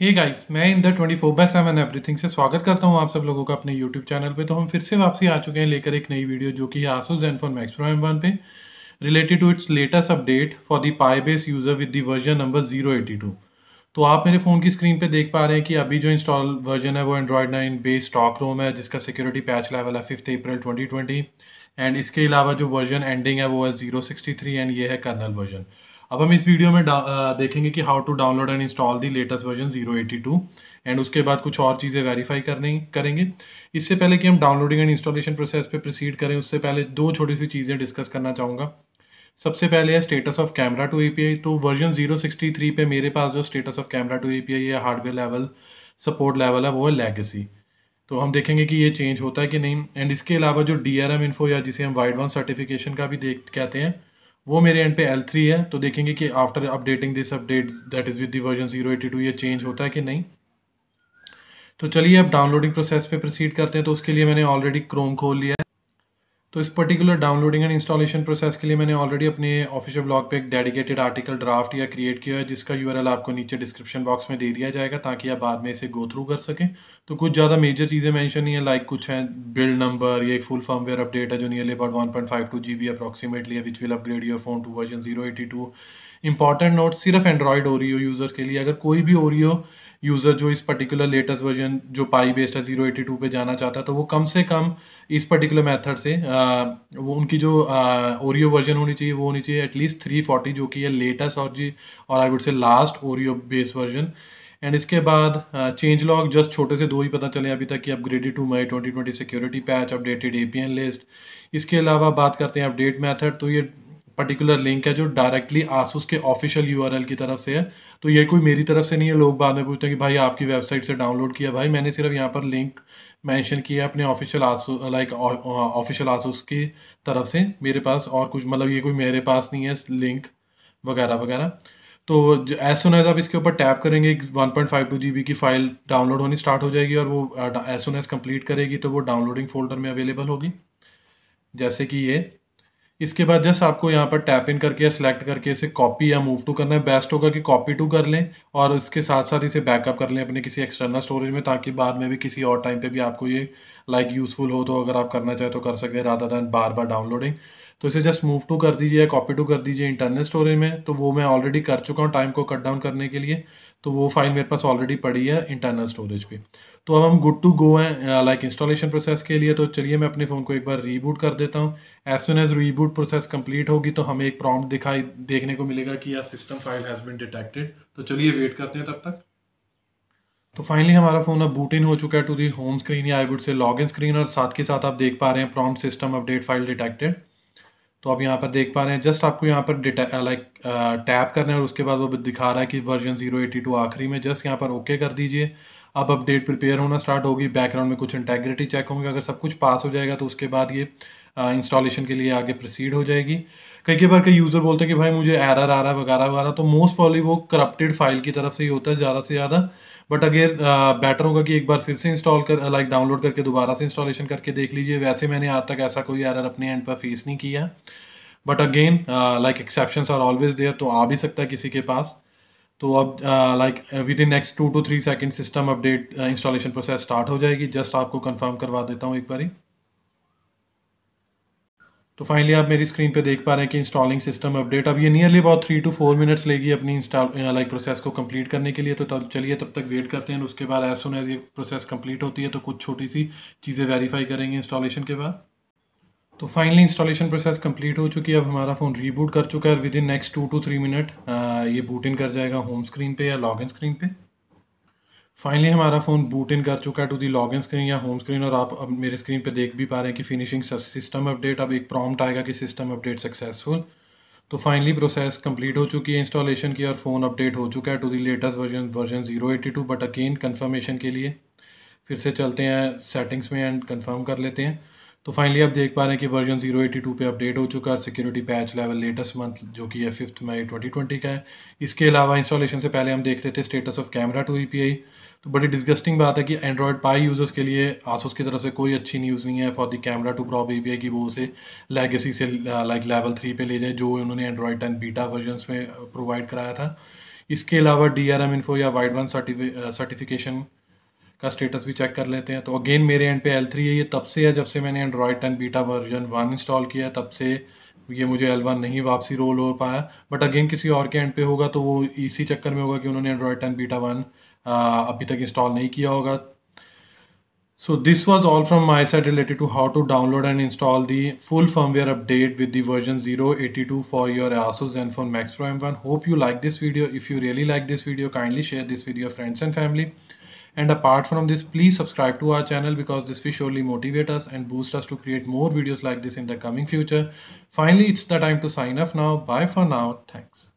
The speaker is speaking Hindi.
हे hey गाइस मैं twenty four by seven everything से स्वागत करता हूं आप सब लोगों का अपने यूट्यूब चैनल पे तो हम फिर से वापसी आ चुके हैं लेकर एक नई वीडियो जो कि Asus for max pro one पे related to its latest update for the pie base user with the version number two तो आप मेरे फ़ोन की स्क्रीन पे देख पा रहे हैं कि अभी जो इंस्टॉल वर्जन है वो Android nine base stock ROM है जिसका सिक्योरिटी पैच लेवल है फिफ्थ अप्रैल ट्वेंटी एंड इसके अलावा जो वर्जन एंडिंग है वो है जीरो एंड ये है कर्नल वर्जन अब हम इस वीडियो में देखेंगे कि how to download and install the latest version 082 and उसके बाद कुछ और चीज़ें वेरीफाई करने करेंगे इससे पहले कि हम डाउनलोडिंग एंड इंस्टॉलेशन प्रोसेस पे प्रोसीड करें उससे पहले दो छोटी सी चीज़ें डिस्कस करना चाहूँगा सबसे पहले है status of camera two A तो वर्जन जीरो पे मेरे पास जो status of camera two A या हार्डवेयर लेवल सपोर्ट लेवल है वो है लेगेसी तो हम देखेंगे कि ये चेंज होता है कि नहीं एंड इसके अलावा जो डी आर एम इन्फो या जिसे हम वाइड वन सर्टिफिकेशन का भी देख कहते हैं वो मेरे एंड पे एल थ्री है तो देखेंगे कि after updating this update that is with the version zero eighty two ये चेंज होता है कि नहीं तो चलिए अब डाउनलोडिंग प्रोसेस पे प्रोसीड करते हैं तो उसके लिए मैंने ऑलरेडी क्रोम खोल लिया है तो इस particular downloading and installation process के लिए मैंने ऑलरेडी अपने ऑफिशियल ब्लॉग पे एक डेडिकेटेड आर्टिकल ड्राफ्ट या क्रिएट किया है जिसका यूआरएल आपको नीचे डिस्क्रिप्शन बॉक्स में दे दिया जाएगा ताकि आप बाद में इसे गो थ्रू कर सकें तो कुछ ज़्यादा मेजर चीज़ें मैंशन नहीं है लाइक कुछ हैं बिल्ड नंबर ये एक फुल फॉर्मवेयर अपडेट है जो nearly about one point five two G B approximately which will upgrade your phone to version zero eighty two important note सिर्फ एंड्रॉयड ओरियो यूज़र के लिए अगर कोई भी ओरियो यूज़र जो इस पर्टिकुलर लेटेस्ट वर्जन जो पाई बेस्ड है जीरो एटी टू पर जाना चाहता है तो वो कम से कम इस पर्टिकुलर मेथड से आ, वो उनकी जो ओरियो वर्जन होनी चाहिए वो होनी चाहिए एटलीस्ट थ्री फोर्टी जो कि है लेटेस्ट और जी और I would say last Oreo based version and इसके बाद चेंज लॉग जस्ट छोटे से दो ही पता चले अभी तक कि upgraded to May twenty security patch updated A P N list इसके अलावा बात करते हैं अपडेट मैथड तो ये पर्टिकुलर लिंक है जो डायरेक्टली आसूस के ऑफिशियल यू की तरफ से है तो ये कोई मेरी तरफ से नहीं है लोग बाद में पूछते हैं कि भाई आपकी वेबसाइट से डाउनलोड किया भाई मैंने सिर्फ यहाँ पर लिंक मेंशन किया अपने ऑफिशियल आसू लाइक ऑफिशियल आसूस की तरफ से मेरे पास और कुछ मतलब ये कोई मेरे पास नहीं है लिंक वगैरह वगैरह तो एज सुन एज आप इसके ऊपर टैप करेंगे वन पॉइंट की फ़ाइल डाउनलोड होनी स्टार्ट हो जाएगी और वो एज सुन एज कंप्लीट करेगी तो वो डाउनलोडिंग फोल्डर में अवेलेबल होगी जैसे कि ये इसके बाद जस्ट आपको यहाँ पर टैप इन करके या सेलेक्ट करके इसे कॉपी या मूव टू करना है बेस्ट होगा कि कॉपी टू कर लें और इसके साथ साथ इसे बैकअप कर लें अपने किसी एक्सटर्नल स्टोरेज में ताकि बाद में भी किसी और टाइम पे भी आपको ये लाइक like, यूज़फुल हो तो अगर आप करना चाहें तो कर सकते हैं राधा दैन बार बार डाउनलोडिंग तो इसे जस्ट मूव टू कर दीजिए या कॉपी टू कर दीजिए इंटरनल स्टोरेज में तो वो मैं ऑलरेडी कर चुका हूँ टाइम को कट डाउन करने के लिए तो वो फाइल मेरे पास ऑलरेडी पड़ी है इंटरनल स्टोरेज पे तो अब हम गुड टू गो हैं लाइक इंस्टॉलेशन प्रोसेस के लिए तो चलिए मैं अपने फ़ोन को एक बार रीबूट कर देता हूँ as soon as reboot process complete होगी तो हमें एक प्रॉम्प्ट दिखाई देखने को मिलेगा कि यह system file has been detected तो चलिए वेट करते हैं तब तक तो फाइनली हमारा फ़ोन अब बूट इन हो चुका है टू दी होम स्क्रीन या I would say log in screen और साथ के साथ आप देख पा रहे हैं prompt system update file detected तो आप यहाँ पर देख पा रहे हैं जस्ट आपको यहाँ पर डिटा लाइक टैप करना है और उसके बाद वो दिखा रहा है कि वर्जन जीरो एटी टू आखिरी में जस्ट यहाँ पर ओके कर दीजिए अब अपडेट प्रिपेयर होना स्टार्ट होगी बैकग्राउंड में कुछ इंटेग्रिटी चेक होंगे अगर सब कुछ पास हो जाएगा तो उसके बाद ये इंस्टॉलेशन uh, के लिए आगे प्रोसीड हो जाएगी कई कई बार कई यूज़र बोलते हैं कि भाई मुझे एरर आ रहा है वगैरह वगैरह तो मोस्ट प्रॉब्ली वो करप्टेड फाइल की तरफ से ही होता है ज़्यादा से ज़्यादा बट अगेन बेटर होगा कि एक बार फिर से इंस्टॉल कर लाइक uh, डाउनलोड करके दोबारा से इंस्टॉलेशन करके देख लीजिए वैसे मैंने आज तक ऐसा कोई एरर अपने एंड पर फेस नहीं किया but again like exception are always there तो आ भी सकता है किसी के पास तो अब like within next two two three second system update installation process start हो जाएगी जस्ट आपको कंफर्म करवा देता हूँ एक बार ही तो फाइनली आप मेरी स्क्रीन पे देख पा रहे हैं कि इंस्टॉलिंग सिस्टम अपडेट अब ये nearly about three two four minutes लेगी अपनी इंस्टॉल लाइक प्रोसेस को कंप्लीट करने के लिए तो तब चलिए तब तक वेट करते हैं उसके बाद एज सुन एज ये प्रोसेस कंप्लीट होती है तो कुछ छोटी सी चीज़ें वेरीफाई करेंगे इंस्टॉलेशन के बाद तो फाइनली इंस्टॉलेशन प्रोसेस कंप्लीट हो चुकी है अब हमारा फ़ोन रीबूट कर चुका है within next two two three minute ये बूट इन कर जाएगा होम स्क्रीन पे या लॉगिन स्क्रीन पे फाइनली हमारा फ़ोन बूट इन कर चुका है to the log in screen या होम स्क्रीन और आप अब मेरे स्क्रीन पे देख भी पा रहे हैं कि फिनिशिंग सिस्टम अपडेट अब एक प्रॉम्प्ट आएगा कि सिस्टम अपडेट सक्सेसफुल तो फाइनली प्रोसेस कंप्लीट हो चुकी है इंस्टॉलेशन की और फ़ोन अपडेट हो चुका है to the latest version version zero eighty two but again confirmation के लिए फिर से चलते हैं सेटिंग्स में एंड कन्फर्म कर लेते हैं तो फाइनली आप देख पा रहे हैं कि वर्जन 082 पे अपडेट हो चुका है security patch level latest month जो कि है फिफ्थ मई 2020 का है इसके अलावा इंस्टॉलेशन से पहले हम देख रहे थे status of camera two e तो बड़ी डिस्गस्टिंग बात है कि एंड्रॉयड पाई यूज़र्स के लिए आसूस की तरफ से कोई अच्छी न्यूज़ नहीं है for the camera two prop e की वो उसे लेगेसी से लाइक लेवल थ्री पे ले जाए जो उन्होंने एंड्रॉयड टेन बीटा वर्जन में प्रोवाइड कराया था इसके अलावा डी आर एम इन्फो या वाइड वन सर्टिफिकेशन का स्टेटस भी चेक कर लेते हैं तो अगेन मेरे एंड पे L3 है ये तब से है जब से मैंने Android ten beta version one install किया तब से ये मुझे L1 नहीं वापसी रोल हो पाया बट अगेन किसी और के एंड पे होगा तो वो इसी चक्कर में होगा कि उन्होंने एंड्रॉयड टेन बीटा वन अभी तक इंस्टॉल नहीं किया होगा so this was all from my side related to how to download and install the full firmware update with the version zero eighty two for your Asus Zenfone max Pro M one hope you like this video if you really like this video kindly share this video friends and family And apart from this, please subscribe to our channel because this will surely motivate us and boost us to create more videos like this in the coming future. Finally, it's the time to sign off now. Bye for now. Thanks.